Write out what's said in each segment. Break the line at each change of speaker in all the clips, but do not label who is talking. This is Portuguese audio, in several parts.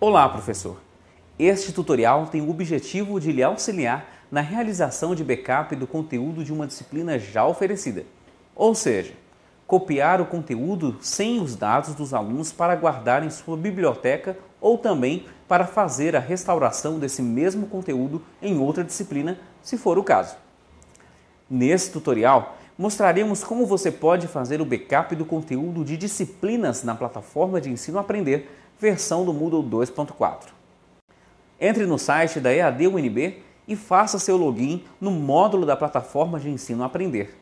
Olá, professor! Este tutorial tem o objetivo de lhe auxiliar na realização de backup do conteúdo de uma disciplina já oferecida, ou seja, copiar o conteúdo sem os dados dos alunos para guardar em sua biblioteca ou também para fazer a restauração desse mesmo conteúdo em outra disciplina, se for o caso. Neste tutorial, mostraremos como você pode fazer o backup do conteúdo de disciplinas na plataforma de ensino Aprender versão do Moodle 2.4. Entre no site da EAD UNB e
faça seu login no módulo da plataforma de ensino Aprender.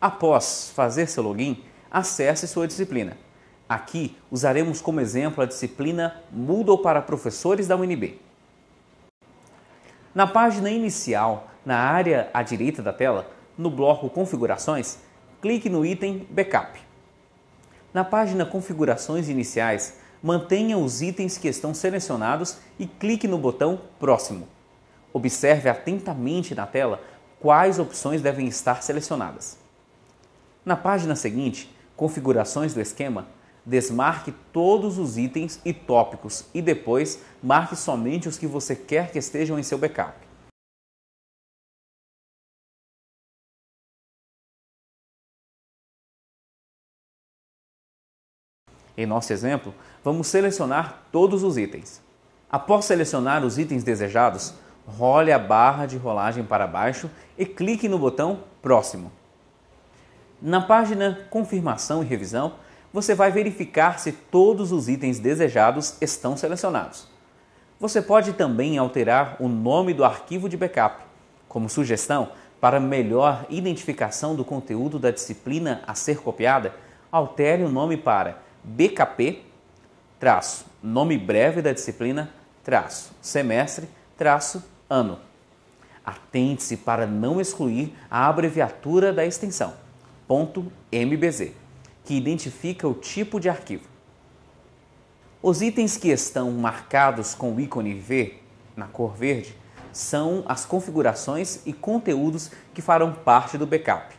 Após fazer seu login, acesse sua disciplina. Aqui usaremos como exemplo a disciplina Moodle para professores da UNB. Na página inicial, na área à direita da tela, no bloco Configurações, clique no item Backup. Na página Configurações Iniciais, mantenha os itens que estão selecionados e clique no botão Próximo. Observe atentamente na tela quais opções devem estar selecionadas. Na página seguinte, Configurações do esquema, Desmarque todos os itens e tópicos e depois marque somente os que
você quer que estejam em seu backup. Em nosso exemplo, vamos selecionar todos os itens. Após selecionar
os itens desejados, role a barra de rolagem para baixo e clique no botão Próximo. Na página Confirmação e Revisão, você vai verificar se todos os itens desejados estão selecionados. Você pode também alterar o nome do arquivo de backup, como sugestão para melhor identificação do conteúdo da disciplina a ser copiada, altere o nome para BKP, traço, nome breve da disciplina, traço, semestre, traço, ano. Atente-se para não excluir a abreviatura da extensão, ponto MBZ que identifica o tipo de arquivo. Os itens que estão marcados com o ícone V, na cor verde, são as configurações e conteúdos que farão parte do backup.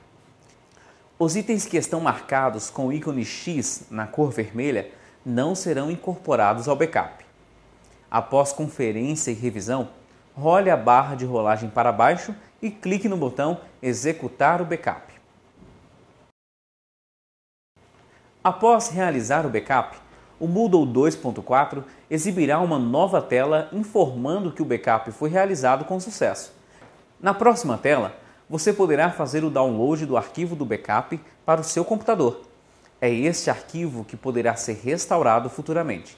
Os itens que estão marcados com o ícone X, na cor vermelha, não serão incorporados ao backup. Após conferência e revisão, role a barra de rolagem para baixo e clique no botão Executar o backup. Após realizar o backup, o Moodle 2.4 exibirá uma nova tela informando que o backup foi realizado com sucesso. Na próxima tela, você poderá fazer o download do arquivo do backup para o seu computador. É este arquivo que poderá ser restaurado futuramente.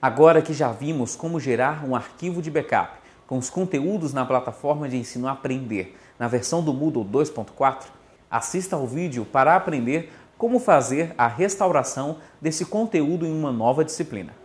Agora que já vimos como gerar um arquivo de backup com os conteúdos na plataforma de ensino aprender na versão do Moodle 2.4, assista ao vídeo para aprender como fazer a restauração
desse conteúdo em uma nova disciplina.